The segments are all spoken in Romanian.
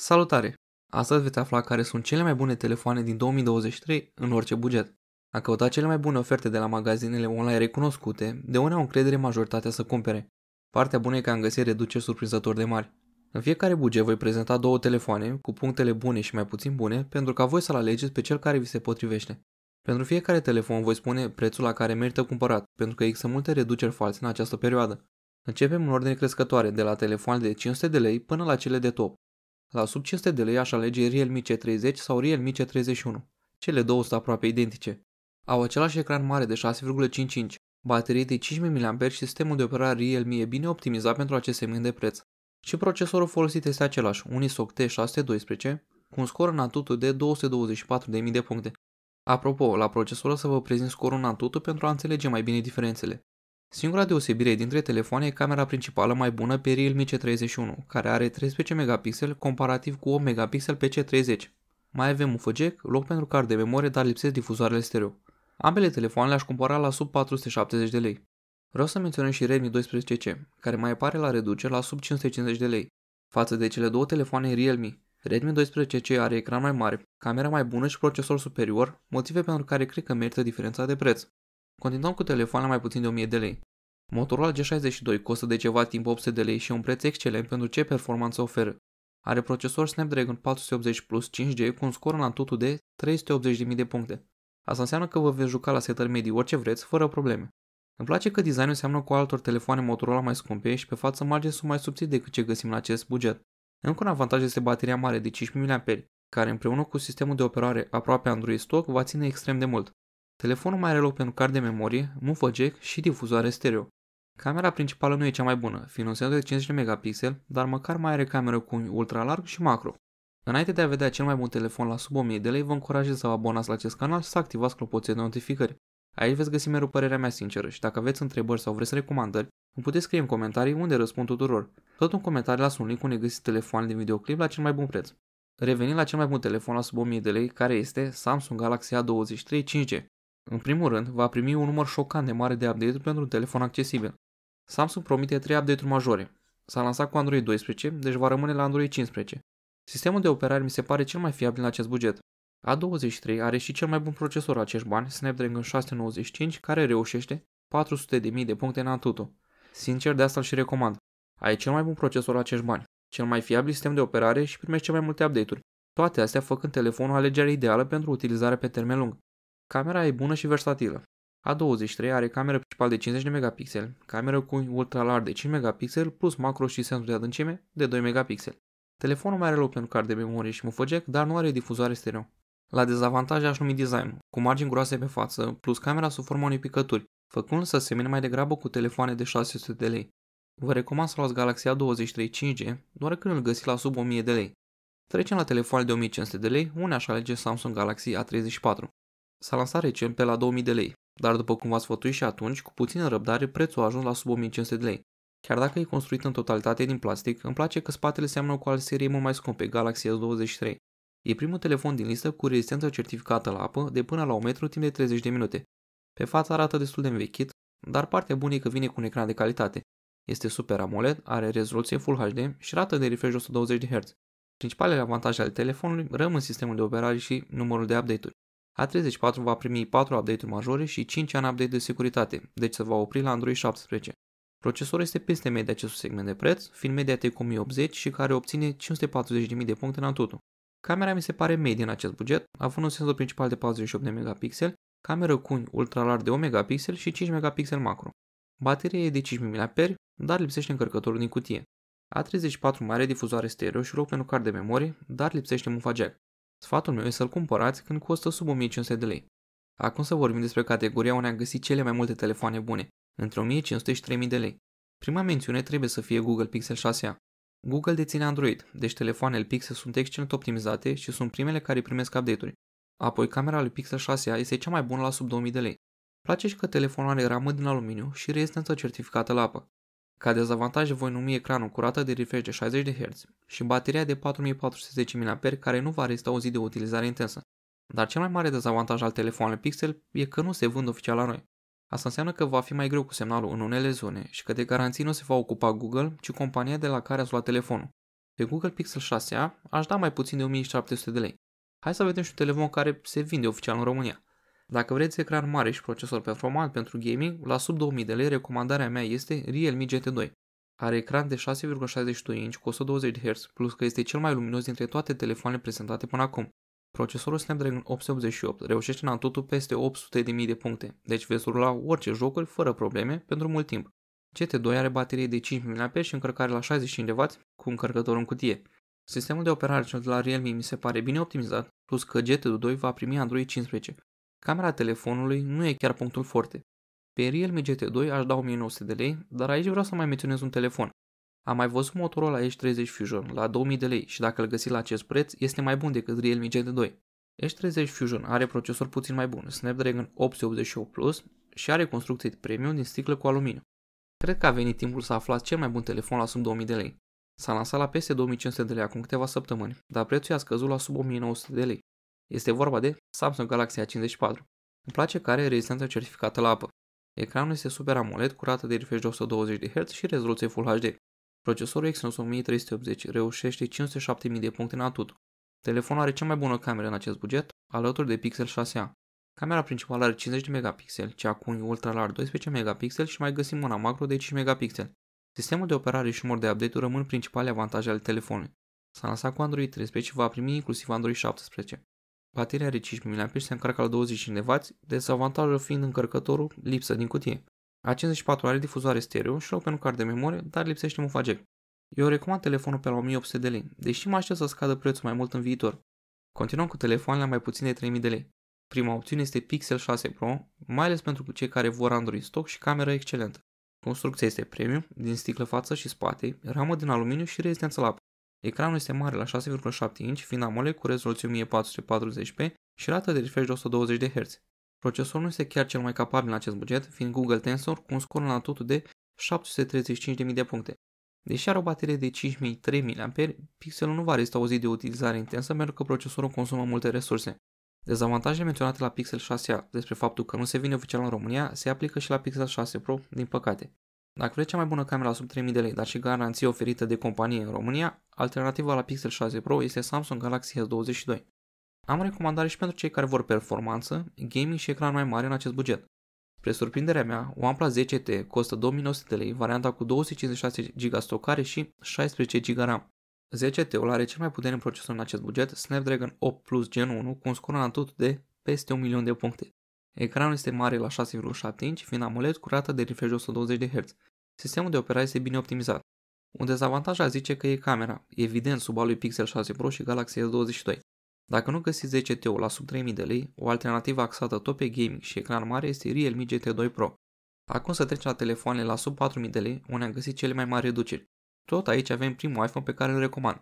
Salutare! Astăzi veți afla care sunt cele mai bune telefoane din 2023 în orice buget. A căutat cele mai bune oferte de la magazinele online recunoscute, de unde au încredere majoritatea să cumpere. Partea bună e că am găsit reduceri surprinzător de mari. În fiecare buget voi prezenta două telefoane, cu punctele bune și mai puțin bune, pentru ca voi să-l alegeți pe cel care vi se potrivește. Pentru fiecare telefon voi spune prețul la care merită cumpărat, pentru că există multe reduceri false în această perioadă. Începem în ordine crescătoare, de la telefoanele de 500 de lei până la cele de top, la sub 500 de lei aș alege Realme C30 sau Realme C31. Cele două sunt aproape identice. Au același ecran mare de 6.55, baterie de 5000 mAh și sistemul de operare Realme e bine optimizat pentru acest segment de preț. Și procesorul folosit este același, Unisoc T612, cu un scor în atutul de 224.000 de puncte. Apropo, la procesor o să vă prezint scorul în atutul pentru a înțelege mai bine diferențele. Singura deosebire dintre telefoane e camera principală mai bună pe Realme C31, care are 13 megapixel comparativ cu 8 megapixel pe C30. Mai avem un jack, loc pentru card de memorie, dar lipsesc difuzoarele stereo. Ambele telefoane le-aș cumpăra la sub 470 de lei. Vreau să menționez și Redmi 12C, care mai apare la reducere la sub 550 de lei, față de cele două telefoane Realme. Redmi 12C are ecran mai mare, camera mai bună și procesor superior, motive pentru care cred că merită diferența de preț. Continuăm cu telefoane mai puțin de 1000 de lei. Motorola G62 costă de ceva timp 800 de lei și e un preț excelent pentru ce performanță oferă. Are procesor Snapdragon 480 Plus 5G cu un scor în antutul de 380.000 de puncte. Asta înseamnă că vă veți juca la setări medii orice vreți, fără probleme. Îmi place că designul seamănă cu altor telefoane Motorola mai scumpe și pe față margini sunt mai subțiri decât ce găsim la acest buget. Încă un avantaj este bateria mare de 5000 mAh, care împreună cu sistemul de operare aproape Android stock va ține extrem de mult. Telefonul mai are loc pentru card de memorie, mufă jack și difuzoare stereo. Camera principală nu e cea mai bună, fiind un senzor de 50 megapixel, dar măcar mai are cameră cu ultralarg și macro. Înainte de a vedea cel mai bun telefon la sub 1000 de lei, vă încurajez să vă abonați la acest canal și să activați clopoțelul de notificări. Aici veți găsi mereu părerea mea sinceră și dacă aveți întrebări sau vreți recomandări, îmi puteți scrie în comentarii unde răspund tuturor. Tot un comentariu las un link unde găsiți telefon din videoclip la cel mai bun preț. Revenind la cel mai bun telefon la sub 1000 de lei, care este Samsung Galaxy A23 5G. În primul rând, va primi un număr șocant de mare de update-uri pentru un telefon accesibil. Samsung promite 3 update-uri majore. S-a lansat cu Android 12, deci va rămâne la Android 15. Sistemul de operare mi se pare cel mai fiabil în acest buget. A23 are și cel mai bun procesor la acești bani, Snapdragon 695, care reușește 400.000 de puncte în Antutu. Sincer, de asta îl și recomand. Ai cel mai bun procesor la acești bani, cel mai fiabil sistem de operare și primești cel mai multe update-uri. Toate astea făcând telefonul alegerea ideală pentru utilizare pe termen lung. Camera e bună și versatilă. A23 are cameră principală de 50 de megapixel, cameră cu ultralar de 5 megapixel plus macro și senzor de adâncime de 2 megapixel. Telefonul mai are loc pentru card de memorie și mufă jack, dar nu are difuzoare stereo. La dezavantaje aș numi design, cu margini groase pe față, plus camera sub forma unei picături, făcând să semene mai degrabă cu telefoane de 600 de lei. Vă recomand să luați Galaxy A23 5G, doar când îl găsiți la sub 1000 de lei. Trecem la telefoane de 1500 de lei, unde aș alege Samsung Galaxy A34. S-a lansat recent pe la 2000 de lei, dar după cum v-ați sfătuit și atunci, cu puțină răbdare, prețul a ajuns la sub 1500 de lei. Chiar dacă e construit în totalitate din plastic, îmi place că spatele seamănă cu al seriei mult mai scumpe, Galaxy S23. E primul telefon din listă cu rezistență certificată la apă de până la 1 metru timp de 30 de minute. Pe față arată destul de învechit, dar partea bună e că vine cu un ecran de calitate. Este Super AMOLED, are rezoluție Full HD și rată de refresh 120 Hz. Principalele avantaje ale telefonului rămân sistemul de operare și numărul de update-uri. A34 va primi 4 update-uri majore și 5 ani update de securitate, deci se va opri la Android 17. Procesorul este peste media acestui segment de preț, fiind MediaTek 1080 și care obține 540.000 de puncte în Antutu. Camera mi se pare medie în acest buget, având un senzor principal de 48 de megapixel, cameră cu un ultralar de 1 megapixel și 5 megapixel macro. Bateria e de 5000 mAh, dar lipsește încărcătorul din cutie. A34 mai are difuzoare stereo și loc pentru card de memorie, dar lipsește mufa jack. Sfatul meu e să-l cumpărați când costă sub 1500 de lei. Acum să vorbim despre categoria unde am găsit cele mai multe telefoane bune, între 1500 și 3000 de lei. Prima mențiune trebuie să fie Google Pixel 6a. Google deține Android, deci telefoanele Pixel sunt excelent optimizate și sunt primele care primesc update-uri. Apoi camera lui Pixel 6a este cea mai bună la sub 2000 de lei. Place și că telefonul are ramă din aluminiu și rezistență certificată la apă. Ca dezavantaje voi numi ecranul cu rată de refresh de 60 de Hz și bateria de 4410 mAh care nu va rezista o zi de utilizare intensă. Dar cel mai mare dezavantaj al telefonului Pixel e că nu se vând oficial la noi. Asta înseamnă că va fi mai greu cu semnalul în unele zone și că de garanții nu se va ocupa Google, ci compania de la care ați luat telefonul. Pe Google Pixel 6a aș da mai puțin de 1700 de lei. Hai să vedem și un telefon care se vinde oficial în România. Dacă vreți ecran mare și procesor performant pentru gaming, la sub 2000 de lei recomandarea mea este Realme GT2. Are ecran de 6,62 inch cu 120 Hz, plus că este cel mai luminos dintre toate telefoanele prezentate până acum. Procesorul Snapdragon 888 reușește în totul peste 800.000 de puncte, deci veți rula orice jocuri fără probleme pentru mult timp. GT2 are baterie de 5000 mAh și încărcare la 65W cu încărcător în cutie. Sistemul de operare de la Realme mi se pare bine optimizat, plus că GT2 va primi Android 15, Camera telefonului nu e chiar punctul forte. Pe Realme GT2 aș da 1900 de lei, dar aici vreau să mai menționez un telefon. Am mai văzut Motorola Edge 30 Fusion la 2000 de lei și dacă îl găsiți la acest preț, este mai bun decât Realme GT2. Edge 30 Fusion are procesor puțin mai bun, Snapdragon 888 Plus și are construcție premium din sticlă cu aluminiu. Cred că a venit timpul să aflați cel mai bun telefon la sub 2000 de lei. S-a lansat la peste 2500 de lei acum câteva săptămâni, dar prețul i-a scăzut la sub 1900 de lei. Este vorba de Samsung Galaxy A54. Îmi place că are rezistență certificată la apă. Ecranul este Super AMOLED cu rată de refresh de 120 Hz și rezoluție Full HD. Procesorul Exynos 1380 reușește 507.000 de puncte în atut. Telefonul are cea mai bună cameră în acest buget, alături de Pixel 6a. Camera principală are 50 de megapixel, cea cu un ultra larg 12 megapixel și mai găsim una macro de 5 megapixel. Sistemul de operare și număr de update rămân principale avantaje ale telefonului. S-a lansat cu Android 13 și va primi inclusiv Android 17. Bateria are 5000 mAh, se încarcă la 25W, dezavantajul fiind încărcătorul lipsă din cutie. A54 are difuzoare stereo și loc pentru card de memorie, dar lipsește mufa jack. Eu recomand telefonul pe la 1800 de lei, deși mă aștept să scadă prețul mai mult în viitor. Continuăm cu telefoanele mai puțin de 3000 de lei. Prima opțiune este Pixel 6 Pro, mai ales pentru cei care vor Android stock și cameră excelentă. Construcția este premium, din sticlă față și spate, ramă din aluminiu și rezistență la apă. Ecranul este mare la 6,7 inch, fiind AMOLED cu rezoluție 1440p și rată de refresh de 120 de Hz. Procesorul nu este chiar cel mai capabil în acest buget, fiind Google Tensor cu un scor la totul de 735.000 de puncte. Deși are o baterie de 5.000-3.000 mAh, pixelul nu va rezista o zi de utilizare intensă pentru că procesorul consumă multe resurse. Dezavantajele menționate la Pixel 6a despre faptul că nu se vine oficial în România se aplică și la Pixel 6 Pro, din păcate. Dacă vreți cea mai bună cameră sub 3000 de lei, dar și garanție oferită de companie în România, alternativa la Pixel 6 Pro este Samsung Galaxy S22. Am recomandare și pentru cei care vor performanță, gaming și ecran mai mare în acest buget. Spre surprinderea mea, OnePlus 10T costă 2900 de lei, varianta cu 256 GB stocare și 16 GB RAM. 10T-ul are cel mai puternic procesor în acest buget, Snapdragon 8 Plus Gen 1, cu un scor în de peste un milion de puncte. Ecranul este mare la 6,7 inch, fiind AMOLED cu rata de refresh 120 Hz. Sistemul de operare este bine optimizat. Un dezavantaj a zice că e camera, evident sub al lui Pixel 6 Pro și Galaxy S22. Dacă nu găsiți 10 t la sub 3000 de lei, o alternativă axată tot pe gaming și ecran mare este Realme GT2 Pro. Acum să trecem la telefoanele la sub 4000 de lei, unde am găsit cele mai mari reduceri. Tot aici avem primul iPhone pe care îl recomand,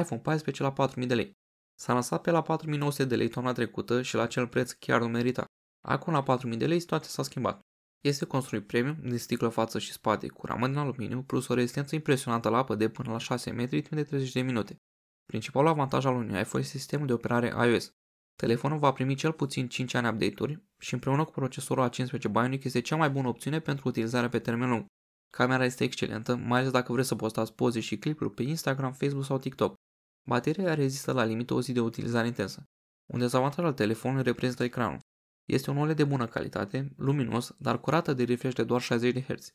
iPhone 14 la 4000 de lei. S-a lansat pe la 4900 de lei toamna trecută și la acel preț chiar nu merita. Acum la 4.000 de lei situația s-a schimbat. Este construit premium din sticlă față și spate cu ramă din aluminiu plus o rezistență impresionantă la apă de până la 6 metri timp de 30 de minute. Principalul avantaj al unui iPhone este sistemul de operare iOS. Telefonul va primi cel puțin 5 ani update-uri și împreună cu procesorul A15 Bionic este cea mai bună opțiune pentru utilizarea pe termen lung. Camera este excelentă, mai ales dacă vreți să postați poze și clipuri pe Instagram, Facebook sau TikTok. Bateria rezistă la limită o zi de utilizare intensă. Un dezavantaj al telefonului reprezintă ecranul. Este un OLED de bună calitate, luminos, dar curată de refresh de doar 60 Hz.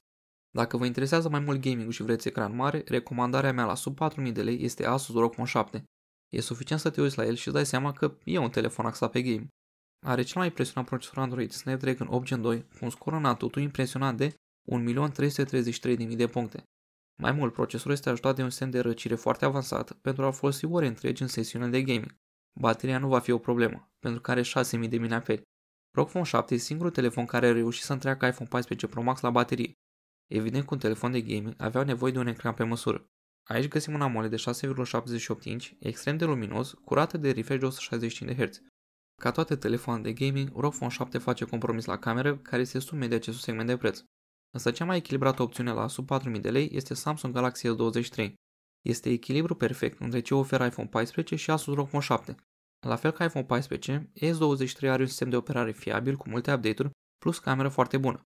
Dacă vă interesează mai mult gaming și vreți ecran mare, recomandarea mea la sub 4000 de lei este Asus ROG 7. E suficient să te uiți la el și îți dai seama că e un telefon axat pe game. Are cel mai impresionant procesor Android Snapdragon 8 Gen 2 cu un scor în totul impresionant de 1.333.000 de puncte. Mai mult, procesorul este ajutat de un sistem de răcire foarte avansat pentru a folosi ore întregi în sesiune de gaming. Bateria nu va fi o problemă, pentru că are 6000 de mAh. ROG Phone 7 e singurul telefon care a reușit să întreacă iPhone 14 Pro Max la baterie. Evident cu un telefon de gaming avea nevoie de un ecran pe măsură. Aici găsim un AMOLED de 6,78 inch, extrem de luminos, curată de refresh de 165 Hz. Ca toate telefoanele de gaming, ROG Phone 7 face compromis la cameră, care este sub media acestui segment de preț. Însă cea mai echilibrată opțiune la sub 4000 de lei este Samsung Galaxy S23. Este echilibru perfect între ce oferă iPhone 14 și Asus ROG Phone 7, la fel ca iPhone 14, S23 are un sistem de operare fiabil cu multe update-uri, plus cameră foarte bună.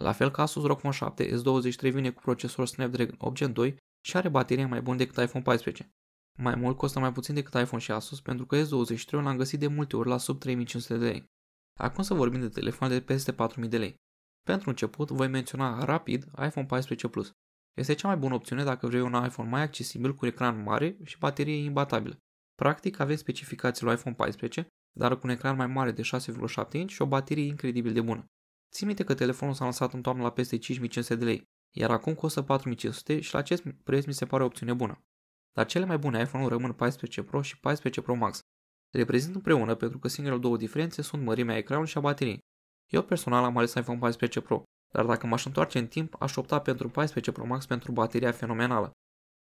La fel ca Asus ROG Phone 7, S23 vine cu procesor Snapdragon 8 Gen 2 și are baterie mai bună decât iPhone 14. Mai mult costă mai puțin decât iPhone și Asus pentru că S23 l-am găsit de multe ori la sub 3500 de lei. Acum să vorbim de telefoane de peste 4000 de lei. Pentru început, voi menționa rapid iPhone 14 Plus. Este cea mai bună opțiune dacă vrei un iPhone mai accesibil cu ecran mare și baterie imbatabilă. Practic aveți specificații lui iPhone 14, dar cu un ecran mai mare de 6,7 inch și o baterie incredibil de bună. Țin minte că telefonul s-a lansat în toamnă la peste 5500 de lei, iar acum costă 4500 și la acest preț mi se pare o opțiune bună. Dar cele mai bune iPhone-uri rămân 14 Pro și 14 Pro Max. Reprezint împreună pentru că singurele două diferențe sunt mărimea ecranului și a bateriei. Eu personal am ales iPhone 14 Pro, dar dacă m-aș întoarce în timp, aș opta pentru 14 Pro Max pentru bateria fenomenală.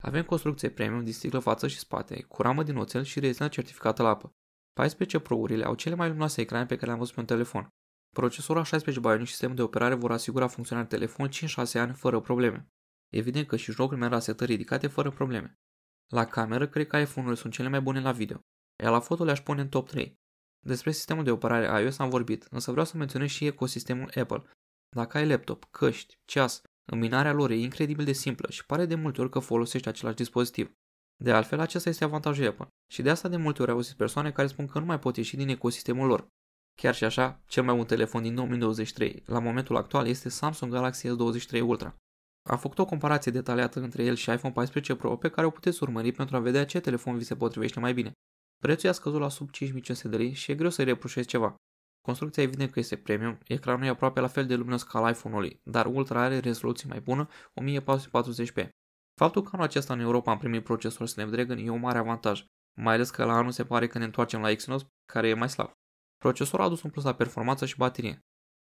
Avem construcție premium din sticlă față și spate, cu ramă din oțel și rezină certificată la apă. 14 Pro-urile au cele mai luminoase ecrane pe care le-am văzut pe un telefon. Procesorul A16 Bionic și sistemul de operare vor asigura funcționarea telefon 5-6 ani fără probleme. Evident că și jocul merg la setări ridicate fără probleme. La cameră, cred că iPhone-urile sunt cele mai bune la video, iar la foto le-aș pune în top 3. Despre sistemul de operare iOS am vorbit, însă vreau să menționez și ecosistemul Apple. Dacă ai laptop, căști, ceas Îmbinarea lor e incredibil de simplă și pare de multe ori că folosești același dispozitiv. De altfel, acesta este avantajul Apple și de asta de multe ori auzit persoane care spun că nu mai pot ieși din ecosistemul lor. Chiar și așa, cel mai bun telefon din 2023 la momentul actual este Samsung Galaxy S23 Ultra. Am făcut o comparație detaliată între el și iPhone 14 Pro pe care o puteți urmări pentru a vedea ce telefon vi se potrivește mai bine. Prețul i-a scăzut la sub 5500 de lei și e greu să-i reproșezi ceva. Construcția evident că este premium, ecranul e aproape la fel de luminos ca al iPhone-ului, dar Ultra are rezoluție mai bună, 1440p. Faptul că anul acesta în Europa am primit procesor Snapdragon e un mare avantaj, mai ales că la anul se pare că ne întoarcem la Exynos, care e mai slab. Procesorul a adus un plus la performanță și baterie.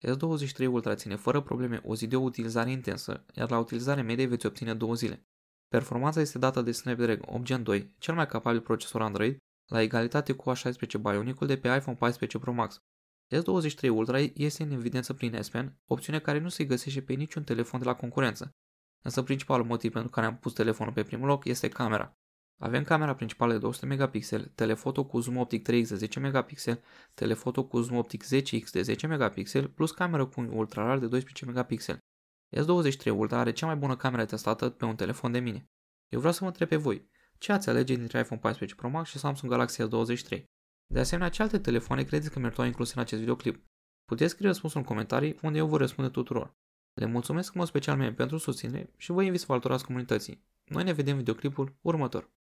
S23 Ultra ține fără probleme o zi de o utilizare intensă, iar la utilizare medie veți obține două zile. Performanța este dată de Snapdragon 8 Gen 2, cel mai capabil procesor Android, la egalitate cu A16 Bionicul de pe iPhone 14 Pro Max. S23 Ultra este în evidență prin S-Pen, opțiune care nu se găsește pe niciun telefon de la concurență. Însă principalul motiv pentru care am pus telefonul pe primul loc este camera. Avem camera principală de 200 megapixel, telefoto cu zoom optic 3x de 10 megapixel, telefoto cu zoom optic 10x de 10 megapixel, plus cameră cu un ultrarar de 12 megapixel. S23 Ultra are cea mai bună cameră testată pe un telefon de mine. Eu vreau să mă întreb pe voi, ce ați alege dintre iPhone 14 Pro Max și Samsung Galaxy S23? De asemenea, ce alte telefoane credeți că meritau incluse în acest videoclip? Puteți scrie răspunsul în comentarii, unde eu vă răspunde tuturor. Le mulțumesc în mod special mie pentru susținere și vă invit să vă alăturați comunității. Noi ne vedem videoclipul următor.